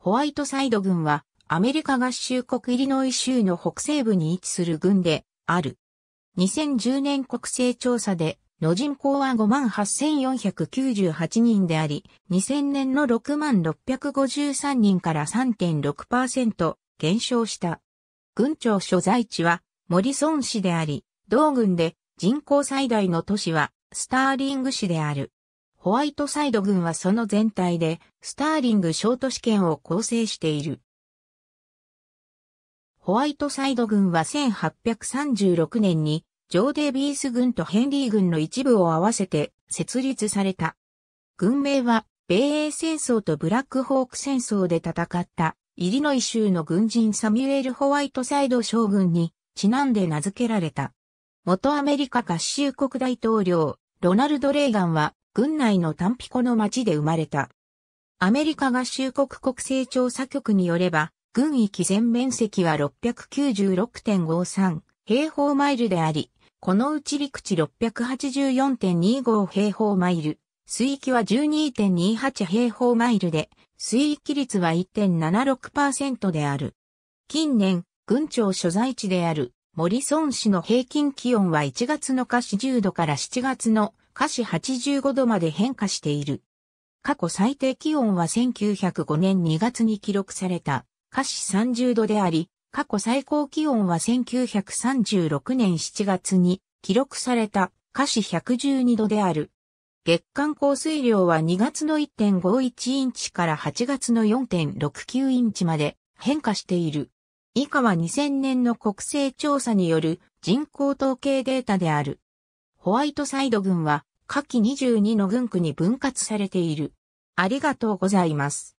ホワイトサイド軍は、アメリカ合衆国イリノイ州の北西部に位置する軍である。2010年国勢調査で、の人口は58,498人であり、2000年の66,653人から3.6%減少した。軍庁所在地はモリソン市であり、同軍で人口最大の都市はスターリング市である。ホワイトサイド軍はその全体で、スターリング小都市圏を構成している。ホワイトサイド軍は1836年に、ジョー・デービース軍とヘンリー軍の一部を合わせて設立された。軍名は、米英戦争とブラックホーク戦争で戦った、イリノイ州の軍人サミュエル・ホワイトサイド将軍に、ちなんで名付けられた。元アメリカ合衆国大統領、ロナルド・レーガンは、軍内のタンピコの町で生まれた。アメリカ合衆国国勢調査局によれば、軍域全面積は696.53平方マイルであり、このうち陸地684.25平方マイル、水域は12.28平方マイルで、水域率は1.76%である。近年、軍庁所在地であるモリソン市の平均気温は1月の下40度から7月の華氏85度まで変化している。過去最低気温は1905年2月に記録された華氏30度であり、過去最高気温は1936年7月に記録された華氏112度である。月間降水量は2月の1.51インチから8月の4.69インチまで変化している。以下は2000年の国勢調査による人口統計データである。ホワイトサイド軍は、下記22の軍区に分割されている。ありがとうございます。